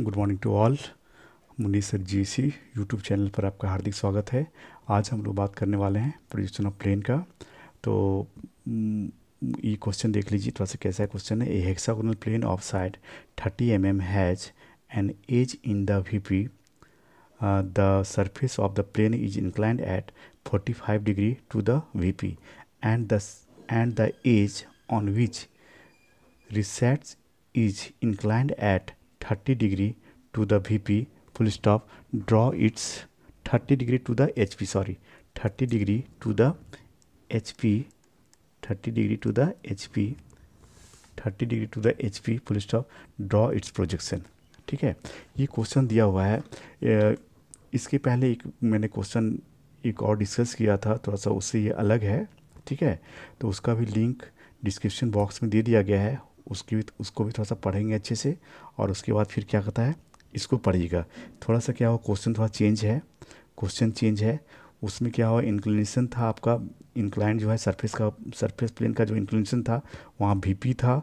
Good morning to all Muni sir G C YouTube channel पर आपका हार्दिक स्वागत है आज हम लोग बात करने वाले हैं प्रोजेक्शन ऑफ प्लेन का तो हम्म, ये क्वेश्चन देख लीजिए थोड़ा सा कैसा क्वेश्चन है a hexagonal plane of side thirty M M has an edge in the V P the surface of the plane is inclined at forty five degree to the V P and the and the edge on which rests is inclined at 30 degree to the VP full stop draw its 30 degree to the HP sorry 30 degree to the HP 30 degree to the HP 30 degree to the HP full stop draw its projection ठीक है ये question दिया हुआ है इसके पहले एक मैंने क्वेश्चन एक और डिस्कस किया था थोड़ा सा उससे ये अलग है ठीक है तो उसका भी लिंक डिस्क्रिप्शन बॉक्स में दे दिया गया है उसकी भी उसको भी थोड़ा सा पढ़ेंगे अच्छे से और उसके बाद फिर क्या कहता है इसको पढ़िएगा थोड़ा सा क्या हुआ क्वेश्चन थोड़ा चेंज है क्वेश्चन चेंज है उसमें क्या हुआ इंक्लिनेशन था आपका इंक्लाइन जो है सरफेस का सरफेस प्लेन का जो इंक्लिनेशन था वहाँ वी था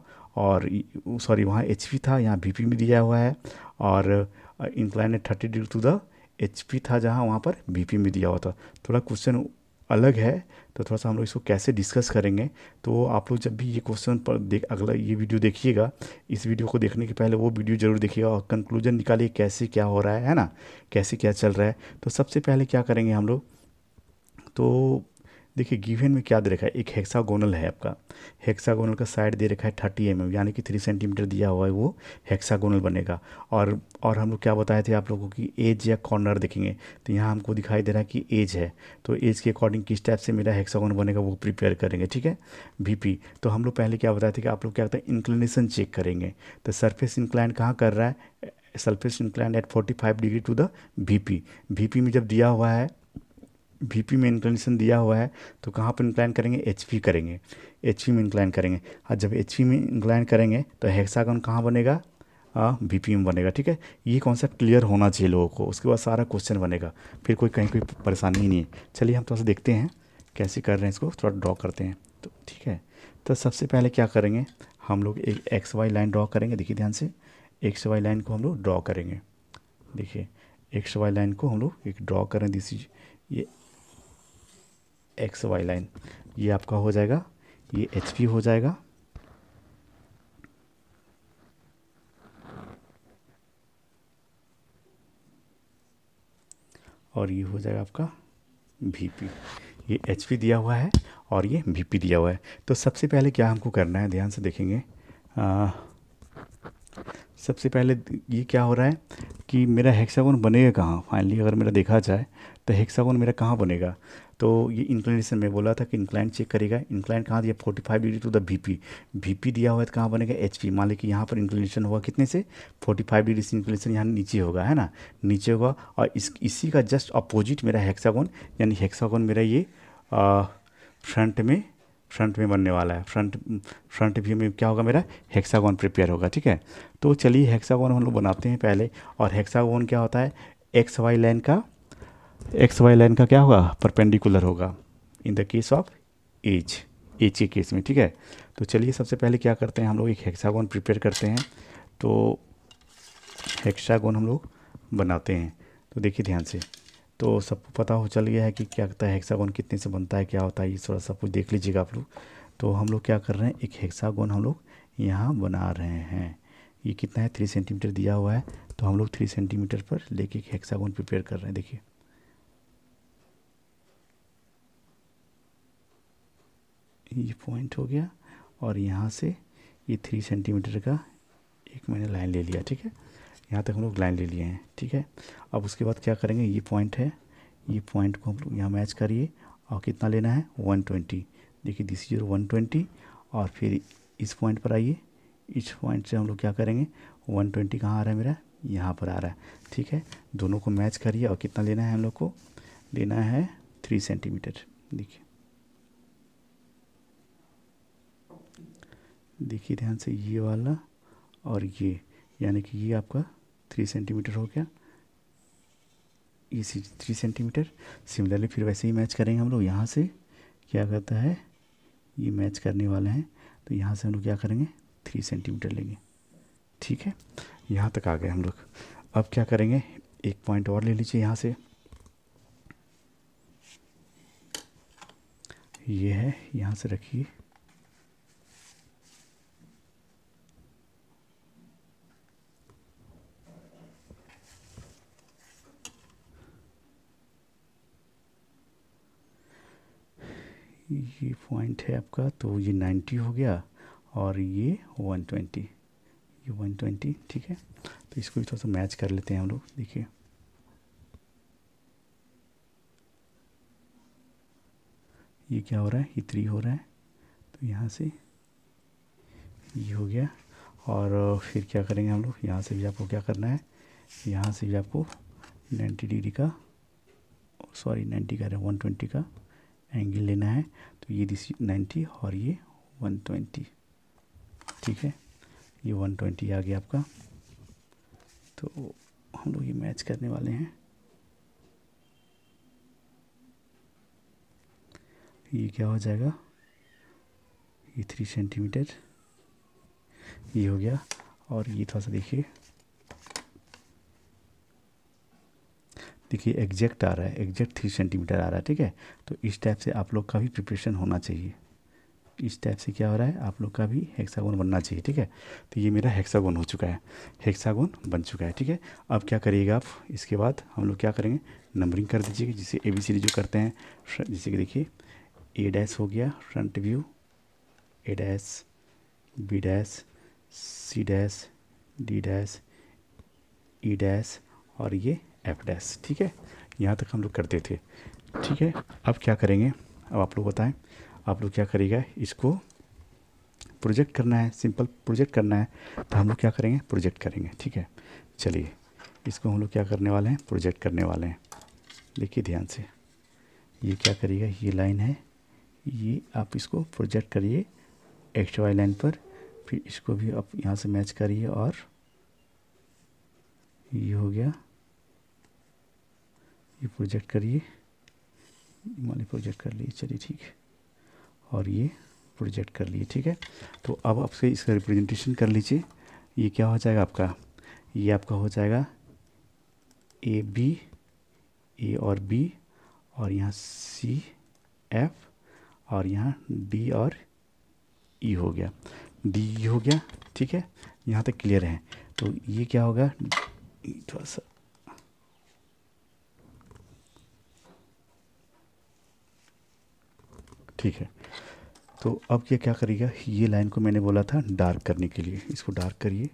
और सॉरी वहाँ एच था यहाँ वी में दिया हुआ है और incline thirty degree to the H था जहाँ वहाँ पर वी में दिया हुआ था थोड़ा क्वेश्चन अलग है तो थोड़ा सा हम लोग इसको कैसे डिस्कस करेंगे तो आप लोग जब भी ये क्वेश्चन पर देख अगला ये वीडियो देखिएगा इस वीडियो को देखने के पहले वो वीडियो जरूर देखिएगा और कंक्लूजन निकालिए कैसे क्या हो रहा है है ना कैसे क्या चल रहा है तो सबसे पहले क्या करेंगे हम लोग तो देखिए गिवन में क्या दे रखा है एक हेक्सागोनल है आपका हेक्सागोनल का साइड दे रखा है थर्टी एम mm, यानी कि थ्री सेंटीमीटर दिया हुआ है वो हेक्सागोनल बनेगा और और हम लोग क्या बताए थे आप लोगों की एज या कॉर्नर देखेंगे तो यहाँ हमको दिखाई दे रहा है कि एज है तो एज के अकॉर्डिंग किस टाइप से मेरा हेक्सागोन बनेगा वो प्रिपेयर करेंगे ठीक है वी तो हम लोग पहले क्या बताए थे कि आप लोग क्या करते हैं इंक्लिनेशन चेक करेंगे तो सरफेस इंक्लाइन कहाँ कर रहा है surface incline at 45 degree to the V P में जब दिया हुआ है बीपी में इंक्लाइनेशन दिया हुआ है तो कहाँ पर इंक्लाइन करेंगे एच करेंगे एच में इंक्लाइन करेंगे और जब एच में इंक्लाइन करेंगे तो हेक्सागन कहाँ बनेगा बी पी में बनेगा ठीक है ये कॉन्सेप्ट क्लियर होना चाहिए लोगों को उसके बाद सारा क्वेश्चन बनेगा फिर कोई कहीं कोई परेशानी नहीं है चलिए हम थोड़ा तो सा देखते हैं कैसे कर रहे हैं इसको थोड़ा ड्रॉ करते हैं तो ठीक है तो सबसे पहले क्या करेंगे हम लोग एक एक्स वाई लाइन ड्रॉ करेंगे देखिए ध्यान से एक्स वाई लाइन को हम लोग ड्रॉ करेंगे देखिए एक्स वाई लाइन को हम लोग एक ड्रॉ करें दिस ये एक्स वाई लाइन ये आपका हो जाएगा ये एच पी हो जाएगा और ये हो जाएगा आपका वी पी ये एच पी दिया हुआ है और ये वी पी दिया हुआ है तो सबसे पहले क्या हमको करना है ध्यान से देखेंगे आ, सबसे पहले ये क्या हो रहा है कि मेरा हेक्सागोन बनेगा कहाँ फाइनली अगर मेरा देखा जाए तो हेक्सागोन मेरा कहाँ बनेगा तो ये इंक्लाइनेशन में बोला था कि इंक्लाइन चेक करेगा इंक्लाइन कहाँ दिया forty five degree to the V P V P दिया हुआ है तो कहाँ बनेगा एच पी मान लीजिए यहाँ पर इंक्लिनेशन होगा कितने से फोर्टी फाइव डिग्री से इंक्लिनेशन यहाँ नीचे होगा है ना नीचे होगा और इस इसी का जस्ट अपोजिट मेरा हेक्सागोन यानी हेक्सागोन मेरा ये आ, फ्रंट में फ्रंट में बनने वाला है फ्रंट फ्रंट व्यू में क्या होगा मेरा हेक्सागोन प्रिपेयर होगा ठीक है तो चलिए हेक्सागोन हम लोग बनाते हैं पहले और हेक्सागोन क्या होता है एक्स वाई लाइन का एक्स वाई लाइन का क्या होगा परपेंडिकुलर होगा in the case of edge edge के केस में ठीक है तो चलिए सबसे पहले क्या करते हैं हम लोग एक हेक्सागोन प्रिपेयर करते हैं तो हेक्सागोन हम लोग बनाते हैं तो देखिए ध्यान से तो सबको पता हो चल गया है कि क्या होता है हेक्सागोन कितने से बनता है क्या होता है ये थोड़ा सब कुछ देख लीजिएगा आप लोग तो हम लोग क्या कर रहे हैं एक हेक्सागोन हम लोग यहाँ बना रहे हैं ये कितना है थ्री सेंटीमीटर दिया हुआ है तो हम लोग थ्री सेंटीमीटर पर लेके एक हेक्सागोन प्रिपेयर कर रहे हैं देखिए ये पॉइंट हो गया और यहाँ से ये थ्री सेंटीमीटर का एक मैंने लाइन ले लिया ठीक है यहाँ तक हम लोग लाइन ले लिए हैं ठीक है अब उसके बाद क्या करेंगे ये पॉइंट है ये पॉइंट को हम लोग यहाँ मैच करिए और कितना लेना है वन ट्वेंटी देखिए दिस इज वन ट्वेंटी और फिर इस पॉइंट पर आइए इस पॉइंट से हम लोग क्या करेंगे वन ट्वेंटी कहाँ आ रहा है मेरा यहाँ पर आ रहा है ठीक है दोनों को मैच करिए और कितना लेना है हम लोग को लेना है थ्री सेंटीमीटर देखिए देखिए ध्यान से ये वाला और ये यानी कि ये आपका थ्री सेंटीमीटर हो गया ये थ्री सेंटीमीटर सिमिलरली फिर वैसे ही मैच करेंगे हम लोग यहाँ से क्या करता है ये मैच करने वाले हैं तो यहाँ से हम लोग क्या करेंगे थ्री सेंटीमीटर लेंगे ठीक है यहाँ तक आ गए हम लोग अब क्या करेंगे एक पॉइंट और ले लीजिए यहाँ से ये है यहाँ से रखिए ये पॉइंट है आपका तो ये 90 हो गया और ये 120 ये 120 ठीक है तो इसको भी थोड़ा सा मैच कर लेते हैं हम लोग देखिए ये क्या हो रहा है ये थ्री हो रहा है तो यहाँ से ये हो गया और फिर क्या करेंगे हम लोग यहाँ से भी आपको क्या करना है यहाँ से भी आपको 90 डिग्री का सॉरी 90 का वन ट्वेंटी का एंगल लेना है तो ये नाइन्टी और ये वन ट्वेंटी ठीक है ये वन ट्वेंटी आ गया आपका तो हम लोग ये मैच करने वाले हैं ये क्या हो जाएगा ये थ्री सेंटीमीटर ये हो गया और ये थोड़ा सा देखिए देखिए एग्जैक्ट आ रहा है एग्जैक्ट थ्री सेंटीमीटर आ रहा है ठीक है तो इस टाइप से आप लोग का भी प्रिपरेशन होना चाहिए इस टाइप से क्या हो रहा है आप लोग का भी हेक्सागोन बनना चाहिए ठीक है तो ये मेरा हेक्सागोन हो चुका है हेक्सागोन बन चुका है ठीक है अब क्या करिएगा आप इसके बाद हम लोग क्या करेंगे नंबरिंग कर दीजिएगा जिसे ए बी सी जो करते हैं जैसे कि देखिए ए डैश हो गया front view A dash B dash C dash D dash E dash और ये एफ डैस ठीक है यहाँ तक हम लोग करते थे ठीक है अब क्या करेंगे अब आप लोग बताएं आप लोग क्या करिएगा इसको प्रोजेक्ट करना है सिंपल प्रोजेक्ट करना है तो हम लोग क्या करेंगे प्रोजेक्ट करेंगे ठीक है चलिए इसको हम लोग क्या करने वाले हैं प्रोजेक्ट करने वाले हैं देखिए ध्यान से ये क्या करिएगा ये लाइन है ये आप इसको प्रोजेक्ट करिए एक्स वाई लाइन पर फिर इसको भी आप यहाँ से मैच करिए और ये हो गया ये प्रोजेक्ट करिए मान ली प्रोजेक्ट कर लिए चलिए ठीक है और ये प्रोजेक्ट कर लिए ठीक है तो अब आपसे इसका रिप्रेजेंटेशन कर लीजिए ये क्या हो जाएगा आपका ये आपका हो जाएगा ए बी ए और बी और यहाँ सी एफ और यहाँ डी और ई e हो गया डी ई e हो गया ठीक है यहाँ तक क्लियर है तो ये क्या होगा थोड़ा सा ठीक है तो अब ये क्या करेगा ये लाइन को मैंने बोला था डार्क करने के लिए इसको डार्क करिए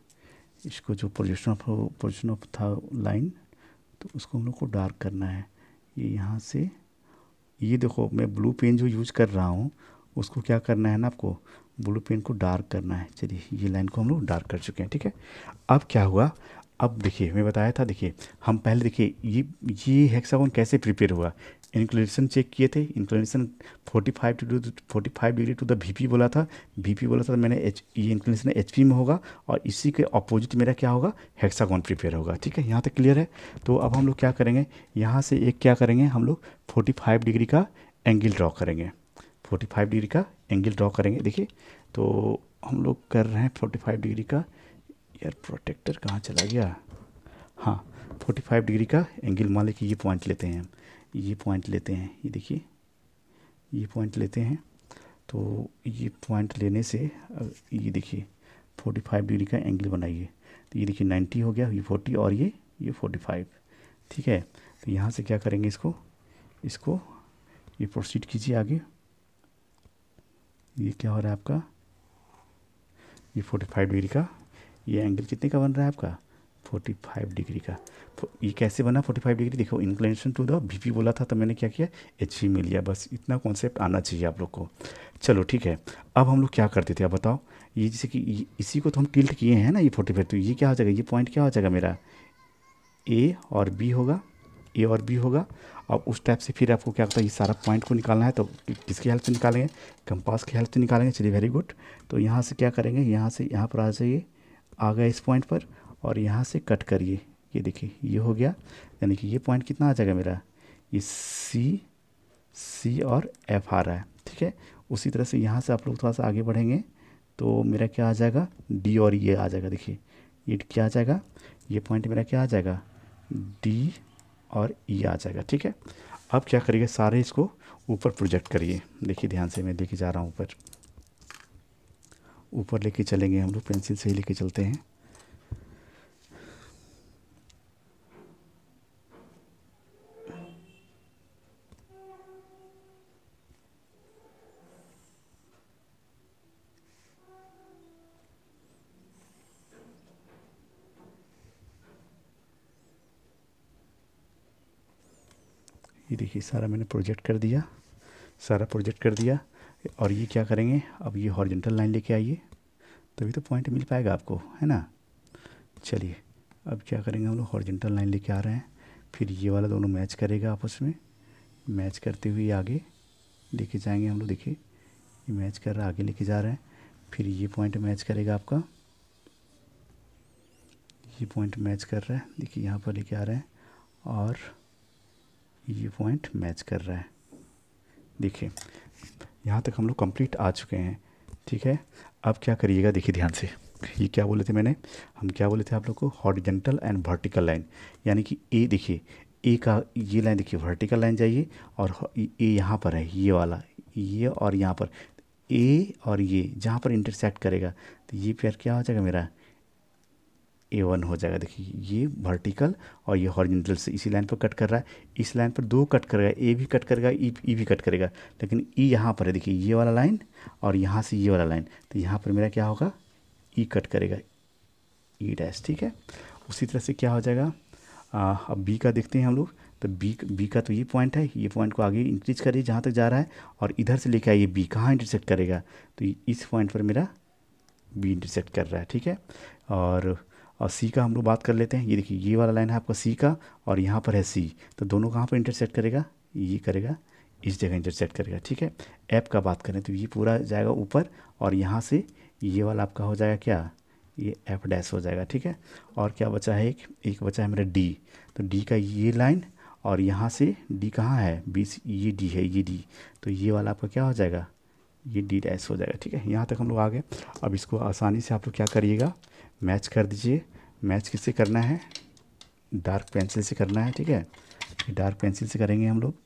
इसको जो पोजिशन ऑफ पोजिशन ऑफ था लाइन तो उसको हम लोग को डार्क करना है ये यहाँ से ये देखो मैं ब्लू पेन जो यूज़ कर रहा हूँ उसको क्या करना है ना आपको ब्लू पेन को डार्क करना है चलिए ये लाइन को हम लोग डार्क कर चुके हैं ठीक है अब क्या हुआ अब देखिए मैं बताया था देखिए हम पहले देखिए ये ये हेक्सागोन कैसे प्रिपेयर हुआ इंक्लिनेशन चेक किए थे inclination 45 degree forty five degree to the VP बोला था वीपी बोला था मैंने एच ये इंक्लिनेशन एच में होगा और इसी के अपोजिट मेरा क्या होगा हेक्सागोन प्रिपेयर होगा ठीक है यहाँ तक क्लियर है तो अब हम लोग क्या करेंगे यहाँ से एक क्या करेंगे हम लोग फोर्टी डिग्री का एंगल ड्रॉ करेंगे फोर्टी डिग्री का एंगल ड्रॉ करेंगे देखिए तो हम लोग कर रहे हैं फोर्टी डिग्री का यार प्रोटेक्टर कहाँ चला गया हाँ 45 डिग्री का एंगल मान लें कि ये पॉइंट लेते हैं हम ये पॉइंट लेते हैं ये देखिए ये पॉइंट लेते हैं तो ये पॉइंट लेने से ये देखिए फोर्टी फाइव डिग्री का एंगल बनाइए तो ये देखिए नाइन्टी हो गया ये फोर्टी और ये ये फोर्टी फाइव ठीक है तो यहाँ से क्या करेंगे इसको इसको ये प्रोसीड कीजिए आगे ये क्या हो रहा है आपका ये फोर्टी फाइव डिग्री का ये एंगल कितने का बन रहा है आपका 45 डिग्री का तो ये कैसे बना 45 डिग्री देखो इंक्लेनेशन टू द पी बोला था तो मैंने क्या किया एच में लिया बस इतना कॉन्सेप्ट आना चाहिए आप लोग को चलो ठीक है अब हम लोग क्या करते थे आप बताओ ये जैसे कि इसी को तो हम टिल्ट किए हैं ना ये फाइव तो ये क्या हो जाएगा ये पॉइंट क्या हो जाएगा मेरा ए और बी होगा ए और बी होगा अब उस टाइप से फिर आपको क्या होता है ये सारा पॉइंट को निकालना है तो किसकी हेल्प से निकालेंगे कंपास की हेल्प से निकालेंगे चलिए वेरी गुड तो यहाँ से क्या करेंगे यहाँ से यहाँ पर आ जाइए आ गए इस पॉइंट पर और यहाँ से कट करिए ये देखिए ये हो गया यानी कि ये पॉइंट कितना आ जाएगा मेरा ये सी सी और एफ आ रहा है ठीक है उसी तरह से यहाँ से आप लोग थोड़ा सा आगे बढ़ेंगे तो मेरा क्या आ जाएगा डी और ये आ जाएगा देखिए ये क्या आ जाएगा ये पॉइंट मेरा क्या आ जाएगा डी और ई e आ जाएगा ठीक है अब क्या करिएगा सारे इसको ऊपर प्रोजेक्ट करिए देखिए ध्यान से मैं लेके जा रहा हूँ ऊपर ऊपर लेके चलेंगे हम लोग पेंसिल से ही लेके चलते हैं देखिए सारा मैंने प्रोजेक्ट कर दिया सारा प्रोजेक्ट कर दिया और ये क्या करेंगे अब ये हॉरिजेंटल लाइन लेके आइए तभी तो पॉइंट मिल पाएगा आपको है ना चलिए अब क्या करेंगे हम लोग हॉरिजेंटल लाइन लेके आ रहे हैं फिर ये वाला दोनों मैच करेगा आपस में मैच करते हुए आगे लेके जाएंगे हम लोग देखिए ये मैच कर रहा आगे लेके जा रहे हैं फिर ये पॉइंट मैच करेगा आपका ये पॉइंट मैच कर रहा है देखिए यहाँ पर लेके आ रहे हैं और ये पॉइंट मैच कर रहा है देखिए यहाँ तक हम लोग कंप्लीट आ चुके हैं ठीक है अब क्या करिएगा देखिए ध्यान से ये क्या बोले थे मैंने हम क्या बोले थे आप लोग को हॉरिजेंटल एंड वर्टिकल लाइन यानी कि ए देखिए ए का ये लाइन देखिए वर्टिकल लाइन जाइए और ए यहाँ पर है ये वाला ये और यहाँ पर ए और ये जहाँ पर इंटरसेक्ट करेगा तो ये पेयर क्या हो जाएगा मेरा ए वन हो जाएगा देखिए ये वर्टिकल और ये हॉरिजेंटल से इसी लाइन पर कट कर रहा है इस लाइन पर दो कट करेगा ए भी कट करेगा ई e, ई e भी कट करेगा लेकिन ई e यहाँ पर है देखिए ये वाला लाइन और यहाँ से ये वाला लाइन तो यहाँ पर मेरा क्या होगा ई कट करेगा ई डैश ठीक है उसी तरह से क्या हो जाएगा आ, अब बी का देखते हैं हम लोग तो बी बी का तो ये पॉइंट है ये पॉइंट को आगे इंक्रीज करिए जहाँ तक जा रहा है और इधर से लेके आइए बी कहाँ इंटरसेक्ट करेगा तो इस पॉइंट पर मेरा बी इंटरसेक्ट कर रहा है ठीक है और और सी का हम लोग बात कर लेते हैं ये देखिए ये वाला लाइन है आपका सी का और यहाँ पर है सी तो दोनों कहाँ पर इंटरसेट करेगा ये करेगा इस जगह इंटरसेट करेगा ठीक है ऐप का बात करें तो ये पूरा जाएगा ऊपर और यहाँ से ये वाला आपका हो जाएगा क्या ये एफ डैश हो जाएगा ठीक है और क्या बचा है एक एक बचा है मेरा डी तो डी का ये लाइन और यहाँ से डी कहाँ है बीस ये डी है ये डी तो ये वाला आपका क्या हो जाएगा ये डी डैश हो जाएगा ठीक है यहाँ तक हम लोग आ गए अब इसको आसानी से आप लोग क्या करिएगा मैच कर दीजिए मैच किससे करना है डार्क पेंसिल से करना है ठीक है डार्क पेंसिल से करेंगे हम लोग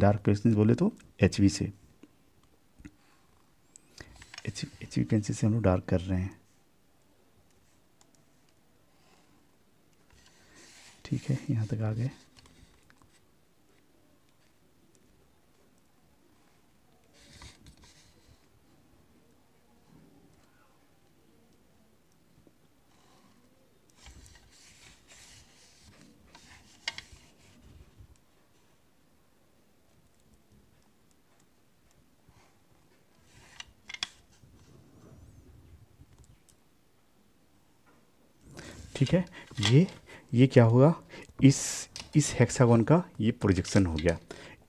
डार्क पेंसिल बोले तो एच से एच एच पेंसिल से हम लोग डार्क कर रहे हैं ठीक है यहाँ तक आ गए ठीक है ये ये क्या हुआ इस इस हेक्सागोन का ये प्रोजेक्शन हो गया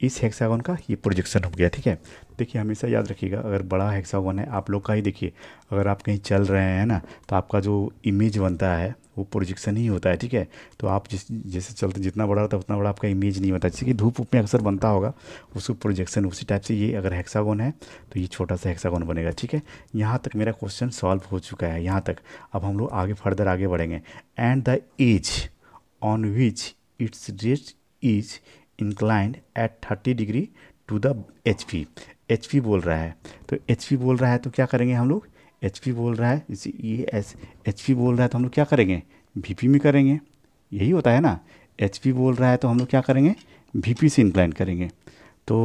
इस हेक्सागोन का ये प्रोजेक्शन हो गया ठीक है देखिए हमेशा याद रखिएगा अगर बड़ा हेक्सागोन है आप लोग का ही देखिए अगर आप कहीं चल रहे हैं ना तो आपका जो इमेज बनता है वो प्रोजेक्शन ही होता है ठीक है तो आप जिस जैसे चलते जितना बड़ा होता है उतना बड़ा आपका इमेज नहीं होता जैसे कि धूप उप में अक्सर बनता होगा उसको प्रोजेक्शन उसी टाइप से ये अगर हेक्सागोन है तो ये छोटा सा हेक्सागोन बनेगा ठीक है यहाँ तक मेरा क्वेश्चन सॉल्व हो चुका है यहाँ तक अब हम लोग आगे फर्दर आगे बढ़ेंगे and the edge on which it's date is inclined at thirty degree to the H P H P बोल रहा है तो एच पी बोल रहा है तो क्या करेंगे हम लोग एच बोल रहा है इसी ये एस एच बोल रहा है तो हम लोग क्या करेंगे वी में करेंगे यही होता है ना एच बोल रहा है तो हम लोग क्या करेंगे वी से इंक्लाइन करेंगे तो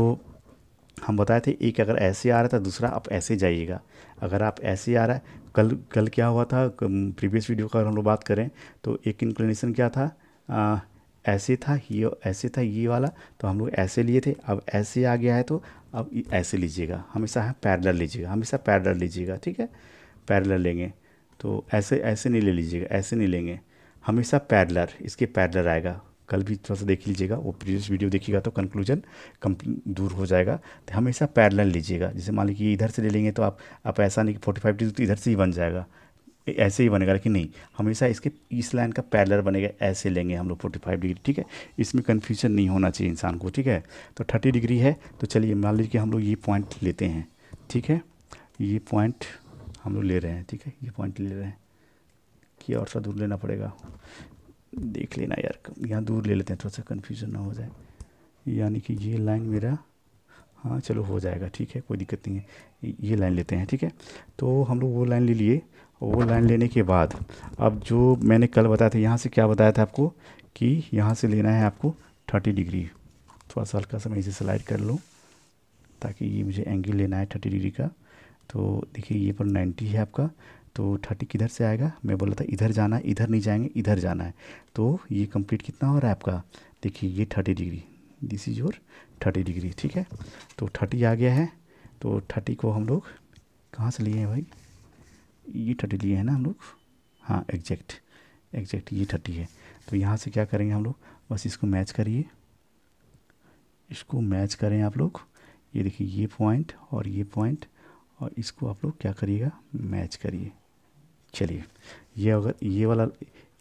हम बताए थे एक अगर ऐसे आ रहा था दूसरा आप ऐसे जाइएगा अगर आप ऐसे आ रहा है कल कल क्या हुआ था प्रीवियस वीडियो का अगर हम लोग बात करें तो एक इंक्लिनेशन क्या था ऐसे था ये ऐसे था ये वाला तो हम लोग ऐसे लिए थे अब ऐसे आ गया है तो अब ऐसे लीजिएगा हमेशा है पैरलर लीजिएगा हमेशा पैरलर लीजिएगा ठीक है पैरलर लेंगे तो ऐसे ऐसे नहीं ले लीजिएगा ऐसे नहीं लेंगे हमेशा पैरलर इसके पैरलर आएगा कल भी थोड़ा सा देख लीजिएगा वो प्रीवियस वीडियो देखिएगा तो कंक्लूजन कम दूर हो जाएगा तो हमेशा पैरलर लीजिएगा जैसे मान लीजिए इधर से ले लेंगे तो आप आप ऐसा नहीं कि फोर्टी फाइव डिग्री तो इधर से ही बन जाएगा ऐसे ही बनेगा लेकिन नहीं हमेशा इसके इस लाइन का पैरलर बनेगा ऐसे लेंगे हम लोग फोर्टी फाइव डिग्री ठीक है इसमें कन्फ्यूजन नहीं होना चाहिए इंसान को ठीक है तो थर्टी डिग्री है तो चलिए मान लीजिए हम लोग ये पॉइंट लेते हैं ठीक है ये पॉइंट हम लोग ले रहे हैं ठीक है ये पॉइंट ले रहे हैं कि और सा दूर लेना पड़ेगा देख लेना यार यहाँ दूर ले लेते हैं थोड़ा सा कन्फ्यूजन ना हो जाए यानी कि ये लाइन मेरा हाँ चलो हो जाएगा ठीक है कोई दिक्कत नहीं है ये लाइन लेते हैं ठीक है तो हम लोग वो लाइन ले लिए वो लाइन लेने के बाद अब जो मैंने कल बताया था यहाँ से क्या बताया था आपको कि यहाँ से लेना है आपको थर्टी डिग्री थोड़ा सा हल्का सा मैं इसे स्लाइड कर लूँ ताकि ये मुझे एंगल लेना है थर्टी डिग्री का तो देखिए ये पर नाइन्टी है आपका तो थर्टी किधर से आएगा मैं बोला था इधर जाना है इधर नहीं जाएंगे इधर जाना है तो ये कंप्लीट कितना हो रहा है आपका देखिए ये thirty degree this is your thirty degree ठीक है तो थर्टी आ गया है तो थर्टी को हम लोग कहाँ से लिए हैं भाई ये थर्टी लिए है ना हम लोग हाँ एग्जैक्ट एग्जैक्ट ये थर्टी है तो यहाँ से क्या करेंगे हम लोग बस इसको मैच करिए इसको मैच करें आप लोग ये देखिए ये पॉइंट और ये पॉइंट और इसको आप लोग क्या करिएगा मैच करिए चलिए ये अगर ये वाला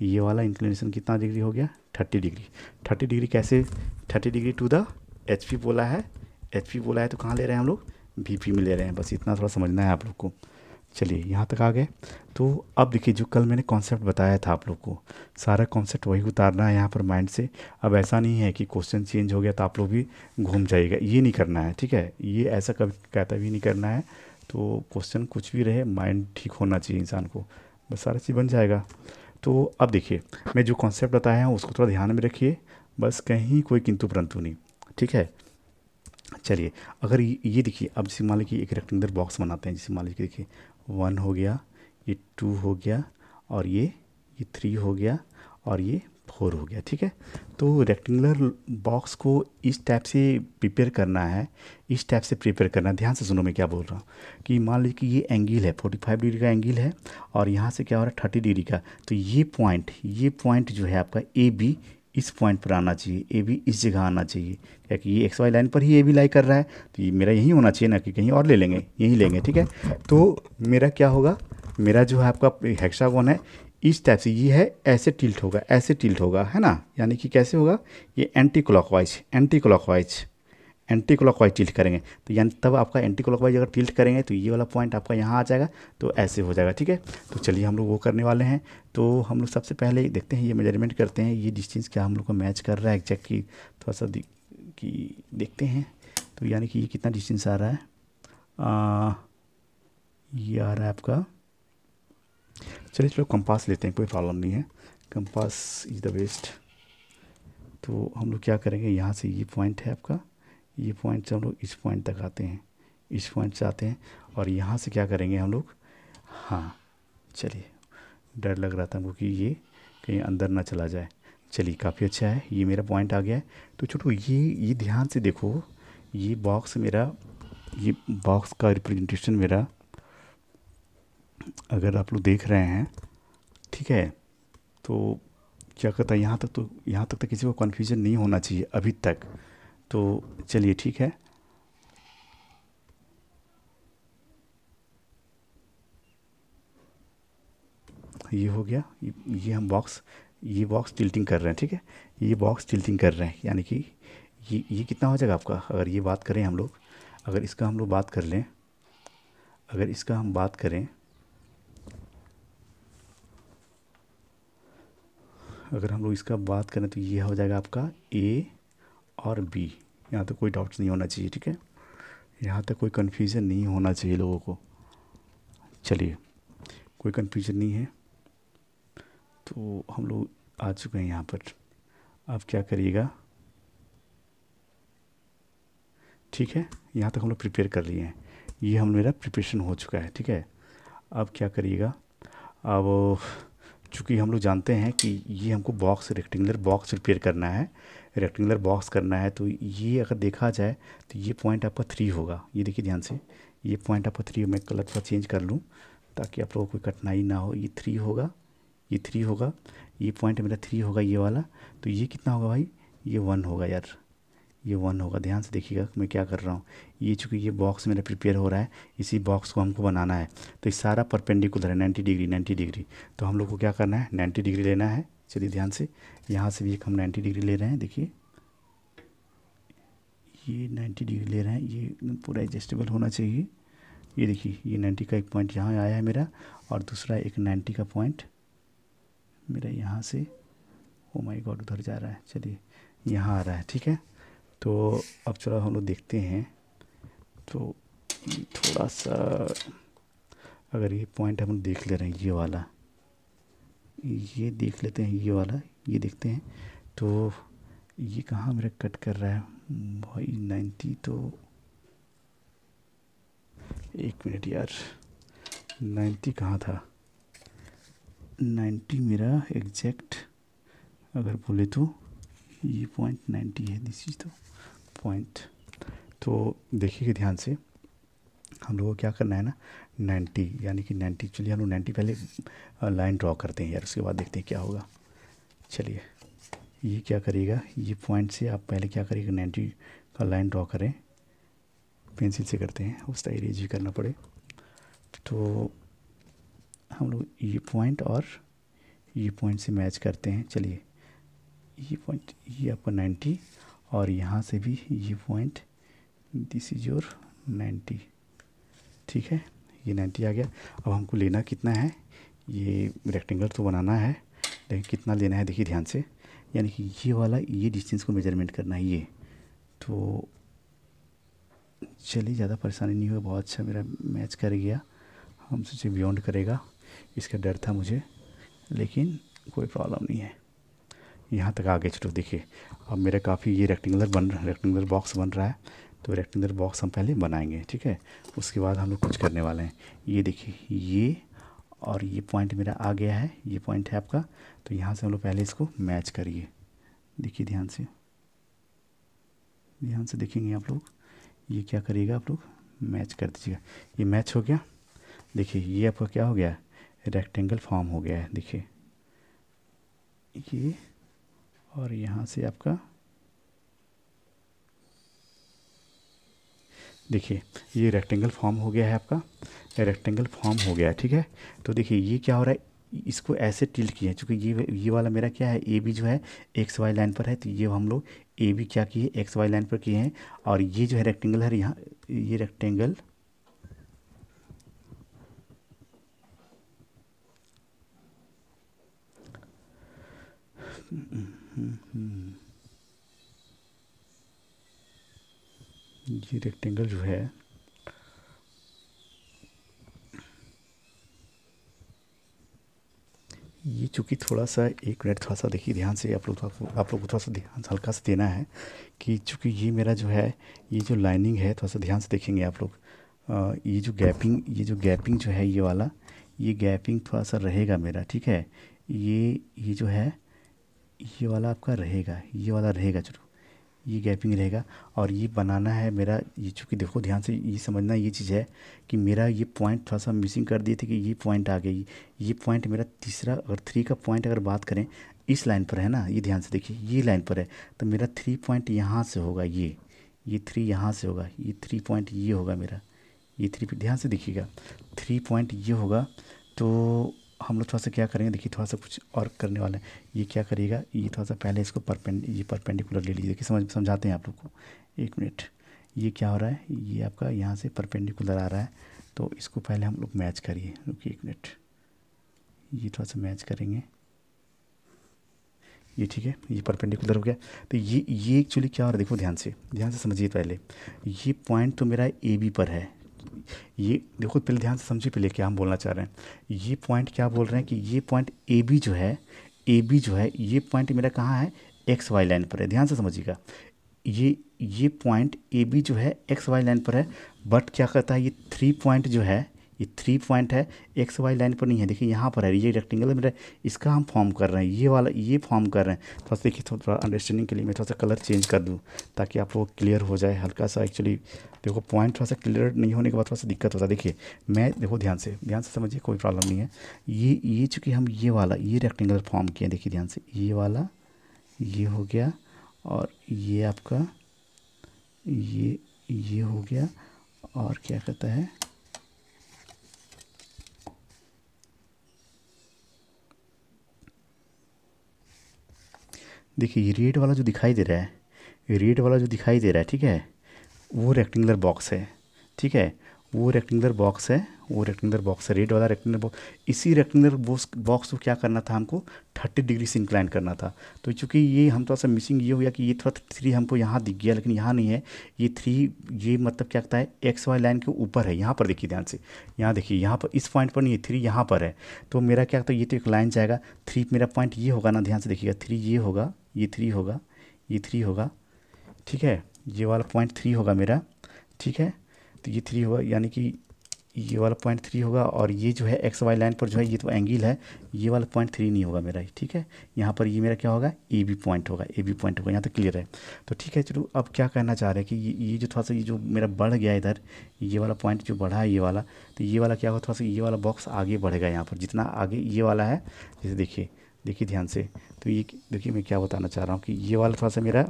ये वाला इंक्लिनेशन कितना डिग्री हो गया थर्टी डिग्री थर्टी डिग्री कैसे thirty degree to the H बोला है एच बोला है तो कहाँ ले रहे हैं हम लोग बी में ले रहे हैं बस इतना थोड़ा समझना है आप लोग को चलिए यहाँ तक आ गए तो अब देखिए जो कल मैंने कॉन्सेप्ट बताया था आप लोग को सारा कॉन्सेप्ट वही उतारना है यहाँ पर माइंड से अब ऐसा नहीं है कि क्वेश्चन चेंज हो गया तो आप लोग भी घूम जाइएगा ये नहीं करना है ठीक है ये ऐसा कभी कहता भी नहीं करना है तो क्वेश्चन कुछ भी रहे माइंड ठीक होना चाहिए इंसान को बस सारा चीज़ बन जाएगा तो अब देखिए मैं जो कॉन्सेप्ट बताया हूँ उसको थोड़ा ध्यान में रखिए बस कहीं कोई किंतु परंतु नहीं ठीक है चलिए अगर ये, देखिए अब जैसे मान लीजिए एक रेक्टेंगुलर बॉक्स बनाते हैं जैसे मान लीजिए देखिए वन हो गया ये टू हो गया और ये ये थ्री हो गया और ये फोर हो गया ठीक है तो रेक्टेंगुलर बॉक्स को इस टाइप से प्रिपेयर करना है इस टाइप से प्रिपेयर करना है ध्यान से सुनो मैं क्या बोल रहा हूँ कि मान लीजिए कि ये एंगल है फोर्टी फाइव डिग्री का एंगल है और यहाँ से क्या हो रहा है थर्टी डिग्री का तो ये पॉइंट ये पॉइंट जो है आपका ए बी इस पॉइंट पर आना चाहिए ए भी इस जगह आना चाहिए क्या कि ये एक्स वाई लाइन पर ही ए भी लाई कर रहा है तो ये मेरा यहीं होना चाहिए ना कि कहीं और ले लेंगे यहीं लेंगे ठीक है तो मेरा क्या होगा मेरा जो है आपका हेक्सागोन है इस टाइप से ये है ऐसे टिल्ट होगा ऐसे टिल्ट होगा है ना यानी कि कैसे होगा ये anti clockwise anti clockwise anti clockwise tilt करेंगे तो यानी तब आपका एंटी क्लॉक वाइज अगर टिल्ट करेंगे तो ये वाला पॉइंट आपका यहाँ आ जाएगा तो ऐसे हो जाएगा ठीक है तो चलिए हम लोग वो करने वाले हैं तो हम लोग सबसे पहले देखते हैं ये मेजरमेंट करते हैं ये डिस्टेंस क्या हम लोग को मैच कर रहा है एग्जैक्टली थोड़ा सा कि देखते हैं तो यानी कि ये कितना डिस्टेंस आ रहा है ये आ रहा है आपका चलिए चलो कंपास लेते हैं कोई प्रॉब्लम नहीं है कंपास इज़ द बेस्ट तो हम लोग क्या करेंगे यहाँ से ये पॉइंट है आपका ये पॉइंट से हम लोग इस पॉइंट तक आते हैं इस पॉइंट से आते हैं और यहाँ से क्या करेंगे हम लोग हाँ चलिए डर लग रहा था हमको कि ये कहीं अंदर ना चला जाए चलिए काफ़ी अच्छा है ये मेरा पॉइंट आ गया है तो छोटो ये ये ध्यान से देखो ये बॉक्स मेरा ये बॉक्स का रिप्रेजेंटेशन मेरा अगर आप लोग देख रहे हैं ठीक है तो क्या कहता है यहाँ तक तो यहाँ तक तो किसी को कन्फ्यूज़न नहीं होना चाहिए अभी तक तो चलिए ठीक है ये हो गया ये हम बॉक्स ये बॉक्स टिल्टिंग कर रहे हैं ठीक है ये बॉक्स टिल्टिंग कर रहे हैं यानी कि ये ये कितना हो जाएगा आपका अगर ये बात करें हम लोग अगर इसका हम लोग बात कर लें अगर इसका हम बात करें अगर हम लोग इसका बात करें तो ये हो जाएगा आपका ए और बी यहाँ तक तो कोई डाउट्स नहीं होना चाहिए ठीक है यहाँ तक कोई कन्फ्यूज़न नहीं होना चाहिए लोगों को चलिए कोई कन्फ्यूज़न नहीं है तो हम लोग आ चुके हैं यहाँ पर अब क्या करिएगा ठीक है यहाँ तक हम लोग प्रिपेयर कर लिए हैं ये हम मेरा प्रिपरेशन हो चुका है ठीक है अब क्या करिएगा अब चूँकि हम लोग जानते हैं कि ये हमको बॉक्स रेक्टेंगुलर बॉक्स रिपेयर करना है रेक्टेंगुलर बॉक्स करना है तो ये अगर देखा जाए तो ये पॉइंट आपका थ्री होगा ये देखिए ध्यान से ये पॉइंट आपका थ्री मैं कलर थोड़ा चेंज कर लूँ ताकि आप लोगों को कोई कठिनाई ना हो ये थ्री होगा ये थ्री होगा ये पॉइंट मेरा थ्री होगा ये वाला तो ये कितना होगा भाई ये वन होगा यार ये वन होगा ध्यान से देखिएगा मैं क्या कर रहा हूँ ये चूँकि ये बॉक्स मेरा प्रिपेयर हो रहा है इसी बॉक्स को हमको बनाना है तो ये सारा परपेंडिकुलर है नाइन्टी डिग्री नाइन्टी डिग्री तो हम लोग को क्या करना है नाइन्टी डिग्री लेना है चलिए ध्यान से यहाँ से भी एक हम नाइन्टी डिग्री ले रहे हैं देखिए ये नाइन्टी डिग्री ले रहे हैं ये एकदम पूरा एडजस्टेबल होना चाहिए ये देखिए ये नाइन्टी का एक पॉइंट यहाँ आया है मेरा और दूसरा एक नाइन्टी का पॉइंट मेरा यहाँ से ओ माय गॉड उधर जा रहा है चलिए यहाँ आ रहा है ठीक है तो अब चलो हम लोग देखते हैं तो थोड़ा सा अगर ये पॉइंट हम देख ले रहे हैं ये वाला ये देख लेते हैं ये वाला ये देखते हैं तो ये कहाँ मेरा कट कर रहा है भाई नाइन्टी तो एक मिनट यार नाइन्टी कहाँ था नाइन्टी मेरा एग्जैक्ट अगर बोले तो ये पॉइंट नाइन्टी है दिस चीज़ तो पॉइंट तो देखिए ध्यान से हम लोगों को क्या करना है ना 90 यानी कि 90 चलिए हम लोग नाइन्टी पहले लाइन ड्रॉ करते हैं यार उसके बाद देखते हैं क्या होगा चलिए ये क्या करिएगा ये पॉइंट से आप पहले क्या करिएगा 90 का लाइन ड्रॉ करें पेंसिल से करते हैं उसका इरेज भी करना पड़े तो हम लोग ये पॉइंट और ये पॉइंट से मैच करते हैं चलिए ये पॉइंट ये आपका नाइन्टी और यहाँ से भी ये पॉइंट दिस इज योर 90 ठीक है ये 90 आ गया अब हमको लेना कितना है ये रेक्टेंगल तो बनाना है लेकिन कितना लेना है देखिए ध्यान से यानी कि ये वाला ये डिस्टेंस को मेजरमेंट करना है ये तो चलिए ज़्यादा परेशानी नहीं हुई बहुत अच्छा मेरा मैच कर गया हम सोचे बियॉन्ड करेगा इसका डर था मुझे लेकिन कोई प्रॉब्लम नहीं है यहाँ तक आगे चलो देखिए अब मेरा काफ़ी ये रेक्टेंगुलर बन रेक्टेंगुलर बॉक्स बन रहा है तो रेक्टेंगुलर बॉक्स हम पहले बनाएंगे ठीक है उसके बाद हम लोग कुछ करने वाले हैं ये देखिए ये और ये पॉइंट मेरा आ गया है ये पॉइंट है आपका तो यहाँ से हम लोग पहले इसको मैच करिए देखिए ध्यान से ध्यान से देखेंगे आप लोग ये क्या करिएगा आप लोग मैच कर दीजिएगा ये मैच हो गया देखिए ये आपका क्या हो गया रेक्टेंगल फॉर्म हो गया है देखिए ये और यहाँ से आपका देखिए ये रेक्टेंगल फॉर्म हो गया है आपका रेक्टेंगल फॉर्म हो गया है ठीक है तो देखिए ये क्या हो रहा है इसको ऐसे टिल्ट किया है चूँकि ये ये वाला मेरा क्या है ए बी जो है एक्स वाई लाइन पर है तो ये हम लोग ए बी क्या किए एक्स वाई लाइन पर किए हैं और ये जो है रेक्टेंगल है यहाँ ये रेक्टेंगल mm हम्म, हम्म। ये रेक्टेंगल जो है ये चूँकि थोड़ा सा एक मिनट थोड़ा सा देखिए ध्यान से आप लोग थोड़ा आप लोग को थोड़ा सा ध्यान हल्का सा देना है कि चूँकि ये मेरा जो है ये जो लाइनिंग है थोड़ा सा ध्यान से देखेंगे आप लोग ये जो गैपिंग ये जो गैपिंग जो है ये वाला ये गैपिंग थोड़ा सा रहेगा मेरा ठीक है ये ये जो है ये वाला आपका रहेगा ये वाला रहेगा चलो ये गैपिंग रहेगा और ये बनाना है मेरा ये चूँकि देखो ध्यान से ये समझना ये चीज़ है कि मेरा ये पॉइंट थोड़ा सा मिसिंग कर दिए थे कि ये पॉइंट आ गई ये पॉइंट मेरा तीसरा अगर थ्री का पॉइंट अगर बात करें इस लाइन पर है ना ये ध्यान से देखिए ये लाइन पर है तो मेरा थ्री पॉइंट यहाँ से होगा ये ये थ्री यहाँ से होगा ये थ्री पॉइंट ये होगा मेरा ये थ्री ध्यान से देखिएगा थ्री पॉइंट ये होगा तो हम लोग थोड़ा सा क्या करेंगे देखिए थोड़ा सा कुछ और करने वाले हैं ये क्या करिएगा ये थोड़ा सा पहले इसको परपेंड ये परपेंडिकुलर ले लीजिए देखिए समझ समझाते हैं आप लोग को एक मिनट ये क्या हो रहा है ये आपका यहाँ से परपेंडिकुलर आ रहा है तो इसको पहले हम लोग मैच करिए रुकिए एक मिनट ये थोड़ा सा मैच करेंगे ये ठीक है ये परपेंडिकुलर हो गया तो ये ये एक्चुअली क्या हो रहा है देखो ध्यान से ध्यान से समझिए पहले ये पॉइंट तो मेरा ए बी पर है ये देखो पहले ध्यान से समझिए पहले क्या हम बोलना चाह रहे हैं ये पॉइंट क्या बोल रहे हैं कि ये पॉइंट ए बी जो है ए बी जो है ये पॉइंट मेरा कहाँ है एक्स वाई लाइन पर है ध्यान से समझिएगा ये ये पॉइंट ए बी जो है एक्स वाई लाइन पर है बट क्या करता है ये थ्री पॉइंट जो है ये थ्री पॉइंट है एक्स वाई लाइन पर नहीं है देखिए यहाँ पर है ये रेक्टेंगल मेरा इसका हम फॉर्म कर रहे हैं ये वाला ये फॉर्म कर रहे हैं थोड़ा सा देखिए थोड़ा अंडरस्टैंडिंग के लिए मैं थोड़ा सा कलर चेंज कर दूँ ताकि आप लोग क्लियर हो जाए हल्का सा एक्चुअली देखो पॉइंट थोड़ा सा क्लियर नहीं होने के बाद थोड़ा सा दिक्कत होता है देखिए मैं देखो ध्यान से ध्यान से समझिए कोई प्रॉब्लम नहीं है ये ये चूँकि हम ये वाला ये रेक्टेंगल फॉर्म किए देखिए ध्यान से ये वाला ये हो गया और ये आपका ये ये हो गया और क्या कहता है देखिए ये रेड वाला जो दिखाई दे रहा है रेड वाला जो दिखाई दे रहा है ठीक है वो रेक्टेंगुलर बॉक्स है ठीक है वो रेक्टेंगुलर बॉक्स है वो रेक्टेंगुलर बॉक्स है रेड वाला रेक्टेंगुलर बॉक्स इसी रेक्टेंगुलर बॉक्स को क्या करना था हमको थर्टी डिग्री से इंक्लाइन करना था तो चूँकि ये हम थोड़ा सा मिसिंग ये हो गया कि ये थोड़ा थ्री हमको यहाँ दिख गया लेकिन यहाँ नहीं है ये थ्री ये मतलब क्या कहता है एक्स वाई लाइन के ऊपर है यहाँ पर देखिए ध्यान से यहाँ देखिए यहाँ पर इस पॉइंट पर नहीं है थ्री यहाँ पर है तो मेरा क्या कहता है ये तो एक लाइन जाएगा थ्री मेरा पॉइंट ये होगा ना ध्यान से देखिएगा थ्री ये होगा ये e थ्री होगा ये e थ्री होगा ठीक है ये वाला पॉइंट थ्री होगा मेरा ठीक है तो ये थ्री होगा यानी कि ये वाला पॉइंट थ्री होगा और ये जो है एक्स वाई लाइन पर जो है ये तो एंगल है ये वाला पॉइंट थ्री नहीं होगा मेरा ठीक है यहाँ पर ये मेरा क्या होगा ए बी पॉइंट होगा ए बी पॉइंट होगा यहाँ तो क्लियर है तो ठीक है चलो अब क्या कहना चाह रहे हैं कि ये ये जो थोड़ा सा ये जो मेरा बढ़ गया इधर ये वाला पॉइंट जो बढ़ा है ये वाला तो ये वाला क्या होगा थोड़ा सा ये वाला बॉक्स आगे बढ़ेगा यहाँ पर जितना आगे ये वाला है जैसे देखिए देखिए ध्यान से तो ये देखिए मैं क्या बताना चाह रहा हूँ कि ये वाला थोड़ा सा मेरा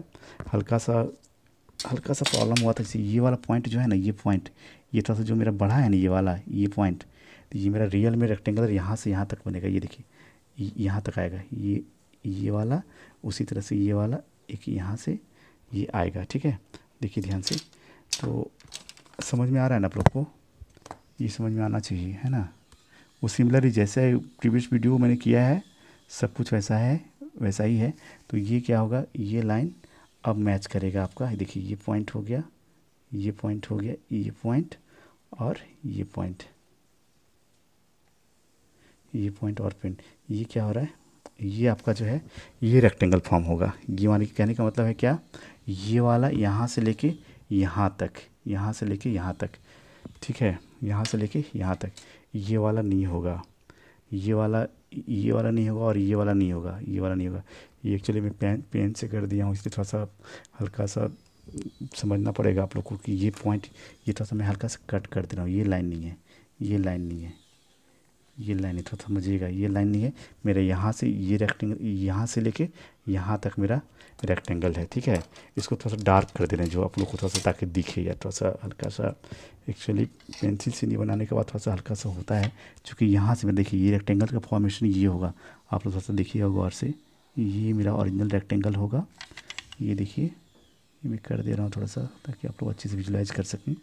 हल्का सा हल्का सा प्रॉब्लम हुआ था जैसे ये वाला पॉइंट जो है ना ये पॉइंट ये थोड़ा सा जो मेरा बढ़ा है ना ये वाला ये पॉइंट तो ये मेरा रियल में रेक्टेंगुलर यहाँ से यहाँ तक बनेगा ये देखिए यहाँ तक आएगा ये ये वाला उसी तरह से ये वाला एक यहाँ से ये आएगा ठीक है देखिए ध्यान से तो समझ में आ रहा है ना आप लोग को ये समझ में आना चाहिए है ना वो सिमिलर ही जैसे प्रीवियस वीडियो मैंने किया है सब कुछ वैसा है वैसा ही है तो ये क्या होगा ये लाइन अब मैच करेगा आपका देखिए ये पॉइंट हो गया ये पॉइंट हो गया ये पॉइंट और ये पॉइंट ये पॉइंट और पॉइंट ये क्या हो रहा है ये आपका जो है ये रेक्टेंगल फॉर्म होगा ये वाले कहने का मतलब है क्या ये वाला यहाँ से लेके यहाँ तक यहाँ से लेके यहाँ तक ठीक है यहाँ से लेके यहाँ तक ये वाला नहीं होगा ये वाला ये वाला नहीं होगा और ये वाला नहीं होगा ये वाला नहीं होगा ये एक्चुअली मैं पेन पेन से कर दिया हूँ इसलिए थोड़ा सा हल्का सा समझना पड़ेगा आप लोग को कि ये पॉइंट ये थोड़ा सा मैं हल्का सा कट कर दे रहा हूँ ये लाइन नहीं है ये लाइन नहीं है ये लाइन है थोड़ा समझिएगा ये लाइन नहीं है मेरा यहाँ से ये रेक्टेंगल यहाँ से लेके यहाँ तक मेरा रेक्टेंगल है ठीक है इसको थोड़ा सा डार्क कर दे रहे हैं जो आप लोग को थोड़ा सा ताकि दिखे या थोड़ा सा हल्का सा एक्चुअली पेंसिल से नहीं बनाने के बाद थोड़ा सा हल्का सा होता है चूँकि यहाँ से मैं देखिए ये रेक्टेंगल का फॉर्मेशन ये होगा आप लोग थोड़ा सा देखिएगा गौर से ये मेरा ऑरिजिनल रेक्टेंगल होगा ये देखिए ये मैं कर दे रहा हूँ थोड़ा सा ताकि आप लोग अच्छे से विजुलाइज कर सकें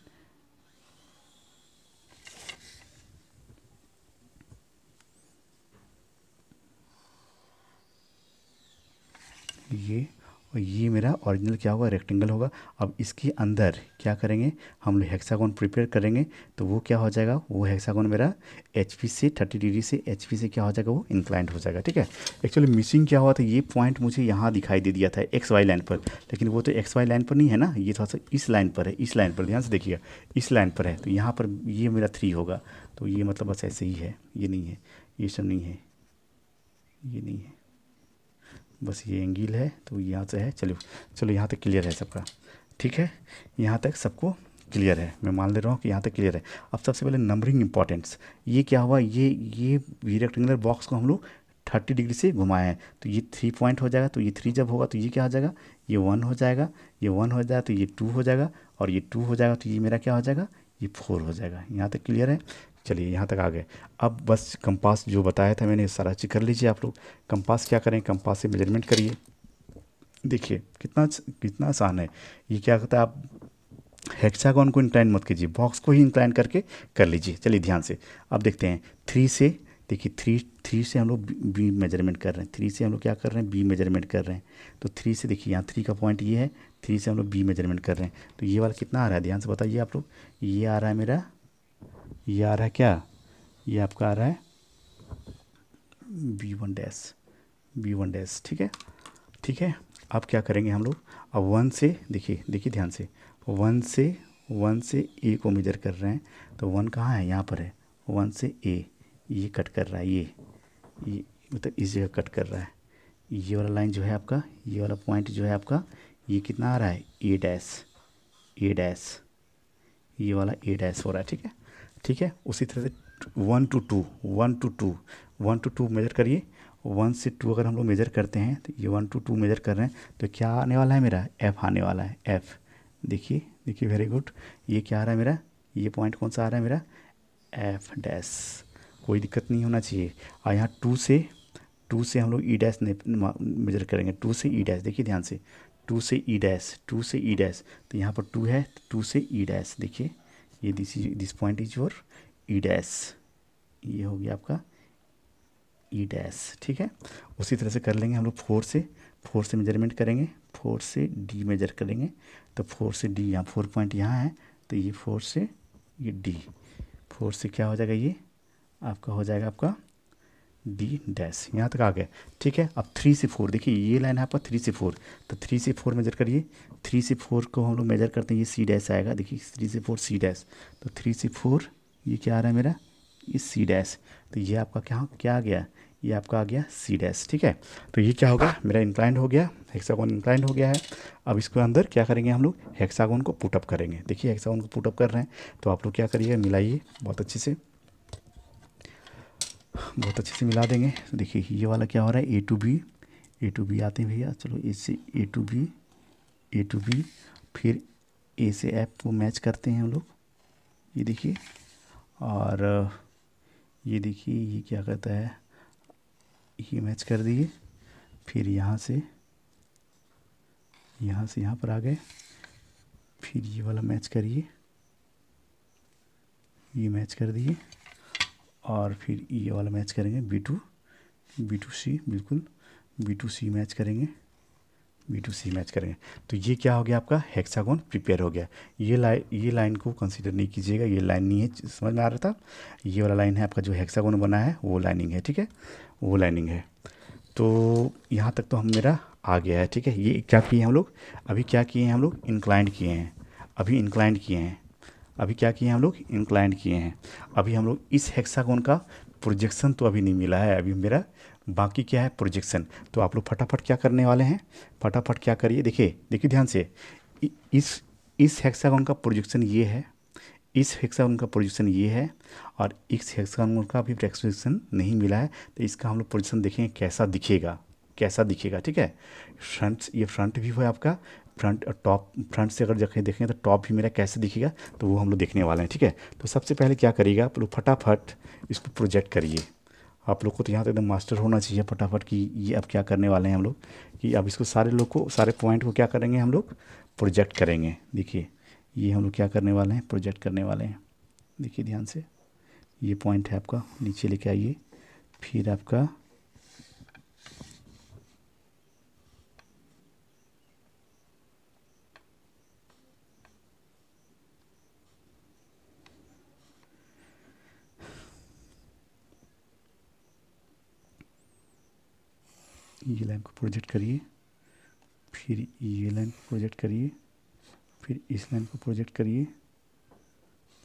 और ये मेरा ओरिजिनल क्या होगा रेक्टेंगल होगा अब इसके अंदर क्या करेंगे हम लोग हेक्सागोन प्रिपेयर करेंगे तो वो क्या हो जाएगा वो हेक्सागोन मेरा एच से थर्टी डिग्री से एच से क्या हो जाएगा वो इंक्लाइंट हो जाएगा ठीक है एक्चुअली मिसिंग क्या हुआ था ये पॉइंट मुझे यहाँ दिखाई दे दिया था एक्स वाई लाइन पर लेकिन वो तो एक्स वाई लाइन पर नहीं है ना ये थोड़ा सा इस लाइन पर है इस लाइन पर ध्यान से देखिएगा इस लाइन पर है तो यहाँ पर ये मेरा थ्री होगा तो ये मतलब बस ऐसे ही है ये नहीं है ये सब नहीं है ये नहीं है बस ये एंगल है तो यहाँ से है चलो चलो यहाँ तक क्लियर है सबका ठीक है यहाँ तक सबको क्लियर है मैं मान ले रहा हूँ कि यहाँ तक क्लियर है अब सबसे पहले नंबरिंग इंपॉर्टेंस ये क्या हुआ ये ये ये रेक्टेंगुलर बॉक्स को हम लोग थर्टी डिग्री से घुमाए हैं तो ये थ्री पॉइंट हो जाएगा तो ये थ्री जब होगा तो ये क्या हो जाएगा ये वन हो जाएगा ये वन हो जाएगा तो ये टू हो जाएगा और ये टू हो जाएगा तो ये मेरा क्या हो जाएगा ये फोर हो जाएगा यहाँ तक क्लियर है चलिए यहाँ तक आ गए अब बस कंपास जो बताया था मैंने सारा चीज़ कर लीजिए आप लोग कंपास क्या करें कंपास से मेजरमेंट करिए देखिए कितना कितना आसान है ये क्या कहता है आप हेक्सागॉन को इंक्लाइन मत कीजिए बॉक्स को ही इंक्लाइन करके कर लीजिए चलिए ध्यान से अब देखते हैं थ्री से देखिए थ्री थ्री से हम लोग बी मेजरमेंट कर रहे हैं थ्री से हम लोग क्या कर रहे हैं बी मेजरमेंट कर रहे हैं तो थ्री से देखिए यहाँ थ्री का पॉइंट ये है थ्री से हम लोग बी मेजरमेंट कर रहे हैं तो ये वाला कितना आ रहा है ध्यान से बताइए आप लोग ये आ रहा है मेरा ये आ रहा है क्या ये आपका आ रहा है B one dash B one dash ठीक है ठीक है अब क्या करेंगे हम लोग अब वन से देखिए देखिए ध्यान से वन से वन से ए को मेजर कर रहे हैं तो वन कहाँ है यहाँ पर है वन से ए ये कट कर रहा है ये ये मतलब इस जगह कट कर रहा है ये वाला लाइन जो है आपका ये वाला पॉइंट जो है आपका ये कितना आ रहा है ए डैस ए डैश ये वाला ए डैस हो रहा है ठीक है ठीक है उसी तरह से one two two one two two one two two measure करिए वन से टू अगर हम लोग मेजर करते हैं तो ये वन टू टू मेजर कर रहे हैं तो क्या आने वाला है मेरा एफ़ आने वाला है एफ़ देखिए देखिए वेरी गुड ये क्या आ रहा है मेरा ये पॉइंट कौन सा आ रहा है मेरा एफ़ डैश कोई दिक्कत नहीं होना चाहिए और यहाँ टू से टू से हम लोग ई डैश मेजर करेंगे टू से ई e डैश देखिए ध्यान से टू से ई डैश टू से ई e डैश तो यहाँ पर टू है टू से ई e डैश देखिए ये this is this point is your E dash ये हो गया आपका ई e डैस ठीक है उसी तरह से कर लेंगे हम लोग फोर से फोर से मेजरमेंट करेंगे फोर से डी मेजर करेंगे तो फोर से डी यहाँ फोर पॉइंट यहाँ है तो ये फोर से ये डी फोर से क्या हो जाएगा ये आपका हो जाएगा आपका डी डैश यहाँ तक आ गया ठीक है अब थ्री से फोर देखिए ये लाइन है आपका थ्री से फोर तो थ्री से फोर मेजर करिए थ्री से फोर को हम लोग मेजर करते हैं ये सी डैश आएगा देखिए थ्री से फोर सी डैश तो थ्री से फोर ये क्या आ रहा है मेरा ये सी डैश तो ये आपका क्या क्या आ गया ये आपका आ गया सी डैश ठीक है तो ये क्या होगा मेरा इंक्लाइंड हो गया हेक्सागोन इंक्लाइंड हो गया है अब इसके अंदर क्या करेंगे हम लोग हेक्सागोन को पुटअप करेंगे देखिए हेक्सागोन को पुटअप कर रहे हैं तो आप लोग क्या करिएगा मिलाइए बहुत अच्छे से बहुत अच्छे से मिला देंगे तो देखिए ये वाला क्या हो रहा है A to B A to B आते हैं भैया चलो ए से A to B A to B फिर ए से एफ को मैच करते हैं हम लोग ये देखिए और ये देखिए ये क्या कहता है ये मैच कर दिए फिर यहाँ से यहाँ से यहाँ पर आ गए फिर ये वाला मैच करिए ये मैच कर दिए और फिर ये वाला मैच करेंगे B to B to C बिल्कुल बी टू सी मैच करेंगे बी टू सी मैच करेंगे तो ये क्या हो गया आपका हेक्सागोन प्रिपेयर हो गया ये लाइन ये लाइन को कंसीडर नहीं कीजिएगा ये लाइन नहीं है समझ में आ रहा था ये वाला लाइन है आपका जो हेक्सागोन बना है वो लाइनिंग है ठीक है वो लाइनिंग है तो यहाँ तक तो हम मेरा आ गया है ठीक है ये क्या किए हैं हम लोग अभी क्या किए हैं हम लोग इंक्लाइंड किए हैं अभी इंक्लाइंड किए हैं अभी क्या किए हम लोग इंक्लाइंड किए हैं अभी हम लोग इस हेक्सागोन का प्रोजेक्शन तो अभी नहीं मिला है अभी मेरा बाकी क्या है प्रोजेक्शन तो आप लोग फटाफट क्या करने वाले हैं फटाफट क्या करिए देखिए देखिए ध्यान से इस इस हेक्सागोन का प्रोजेक्शन ये है इस हेक्सागोन का प्रोजेक्शन ये है और इस हेक्सागोन का अभी एक्सपोजिशन नहीं मिला है तो इसका हम लोग प्रोजेक्शन देखेंगे कैसा दिखेगा कैसा दिखेगा ठीक है फ्रंट ये फ्रंट व्यू है आपका फ्रंट टॉप फ्रंट से अगर जगह देखें तो टॉप भी मेरा कैसे दिखेगा तो वो हम लोग देखने वाले हैं ठीक है तो सबसे पहले क्या करिएगा आप लोग फटाफट इसको प्रोजेक्ट करिए आप लोग को तो यहाँ तक एकदम मास्टर होना चाहिए फटाफट कि ये अब क्या करने वाले हैं हम लोग कि अब इसको सारे लोग को सारे पॉइंट को क्या करेंगे हम लोग प्रोजेक्ट करेंगे देखिए ये हम लोग क्या करने वाले हैं प्रोजेक्ट करने वाले हैं देखिए ध्यान से ये पॉइंट है आपका नीचे लेके आइए फिर आपका ये लाइन को प्रोजेक्ट करिए फिर ये लाइन को प्रोजेक्ट करिए फिर इस लाइन को प्रोजेक्ट करिए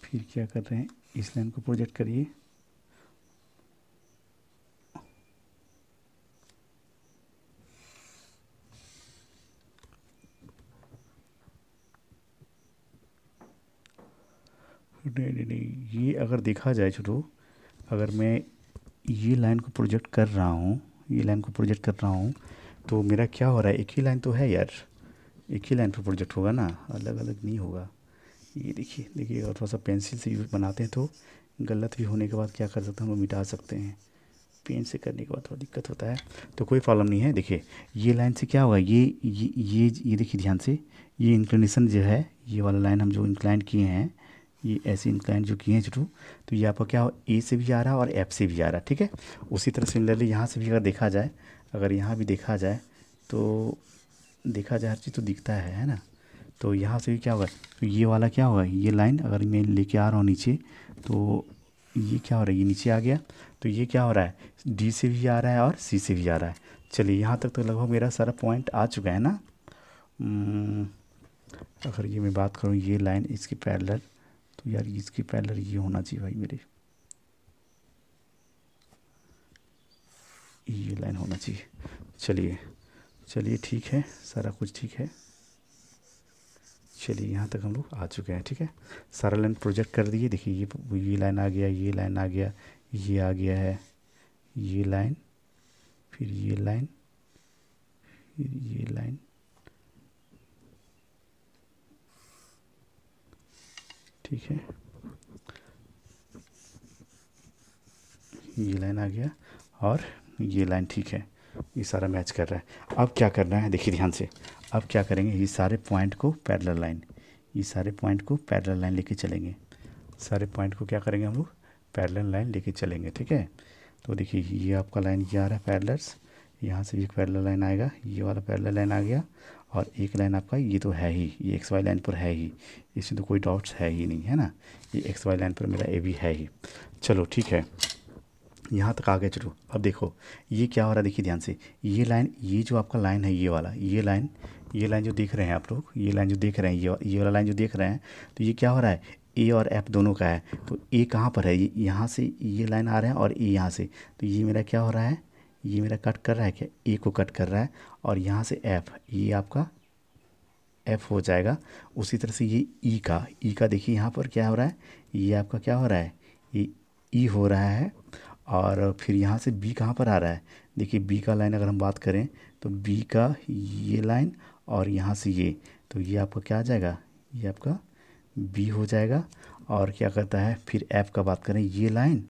फिर क्या कर रहे हैं इस लाइन को प्रोजेक्ट करिए नहीं नहीं नहीं ये अगर देखा जाए छोटो अगर मैं ये लाइन को प्रोजेक्ट कर रहा हूँ ये लाइन को प्रोजेक्ट कर रहा हूँ तो मेरा क्या हो रहा है एक ही लाइन तो है यार एक ही लाइन पर प्रोजेक्ट होगा ना अलग अलग नहीं होगा ये देखिए देखिए और थोड़ा सा पेंसिल से यूज बनाते हैं तो गलत भी होने के बाद क्या कर सकते हैं हम मिटा सकते हैं पेन से करने के बाद थोड़ा दिक्कत होता है तो कोई प्रॉब्लम नहीं है देखिए ये लाइन से क्या होगा ये ये ये ये देखिए ध्यान से ये इंक्लिनेशन जो है ये वाला लाइन हम जो इंक्लाइन किए हैं ये ऐसे इंक्लाइन जो किए हैं जरूर तो ये आपका क्या हो ए से भी आ रहा है और एफ से भी आ रहा है ठीक है उसी तरह सिमिलरली यहाँ से भी अगर देखा जाए अगर यहाँ भी देखा जाए तो देखा जाए हर चीज़ तो दिखता है है ना तो यहाँ से भी क्या होगा तो ये वाला क्या होगा ये लाइन अगर मैं लेके आ रहा हूँ नीचे तो ये क्या हो रहा है ये नीचे आ गया तो ये क्या हो रहा है डी से भी आ रहा है और सी से भी आ रहा है चलिए यहाँ तक तो लगभग मेरा सारा पॉइंट आ चुका है ना हम्म, अगर ये मैं बात करूँ ये लाइन इसकी पैरलर यार इसके पैलर ये होना चाहिए भाई मेरे ये लाइन होना चाहिए चलिए चलिए ठीक है सारा कुछ ठीक है चलिए यहाँ तक हम लोग आ चुके हैं ठीक है सारा लाइन प्रोजेक्ट कर दिए देखिए ये ये लाइन आ गया ये लाइन आ गया ये आ गया है ये लाइन फिर ये लाइन फिर ये लाइन ठीक है ये लाइन आ गया और ये लाइन ठीक है ये सारा मैच कर रहा है अब क्या करना है देखिए ध्यान से अब क्या करेंगे ये सारे पॉइंट को पैरल लाइन ये सारे पॉइंट को पैरल लाइन लेके चलेंगे सारे पॉइंट को क्या करेंगे हम लोग पैरल लाइन लेके चलेंगे ठीक है तो देखिए ये आपका लाइन ये आ रहा है पैरलर्स यहाँ से भी एक पैरेलल लाइन आएगा ये वाला पैरल लाइन आ गया और एक लाइन आपका ये तो है ही ये एक्स वाई लाइन पर है ही इसमें तो कोई डाउट्स है ही नहीं है ना ये एक्स वाई लाइन पर मेरा ए भी है ही चलो ठीक है यहाँ तक आगे चलो अब देखो ये क्या हो रहा है देखिए ध्यान से ये लाइन ये जो आपका लाइन है ये वाला ये लाइन ये लाइन जो देख रहे हैं आप लोग ये लाइन जो देख रहे हैं ये ये वाला लाइन जो देख रहे हैं तो ये क्या हो रहा है ए और एफ दोनों का है तो ए कहाँ पर है ये यहाँ से ये लाइन आ रहा है और ए यहाँ से तो ये मेरा क्या हो रहा है ये मेरा कट कर रहा है क्या ए को कट कर रहा है और यहाँ से एफ ये आपका एफ हो जाएगा उसी तरह से ये ई e का ई e का देखिए यहाँ पर क्या हो रहा है ये आपका क्या हो रहा है ये ई e हो रहा है और फिर यहाँ से बी कहाँ पर आ रहा है देखिए बी का लाइन अगर हम बात करें तो बी का ये लाइन और यहाँ से ये तो ये आपका क्या आ जाएगा ये आपका बी हो जाएगा और क्या करता है फिर एफ का बात करें ये लाइन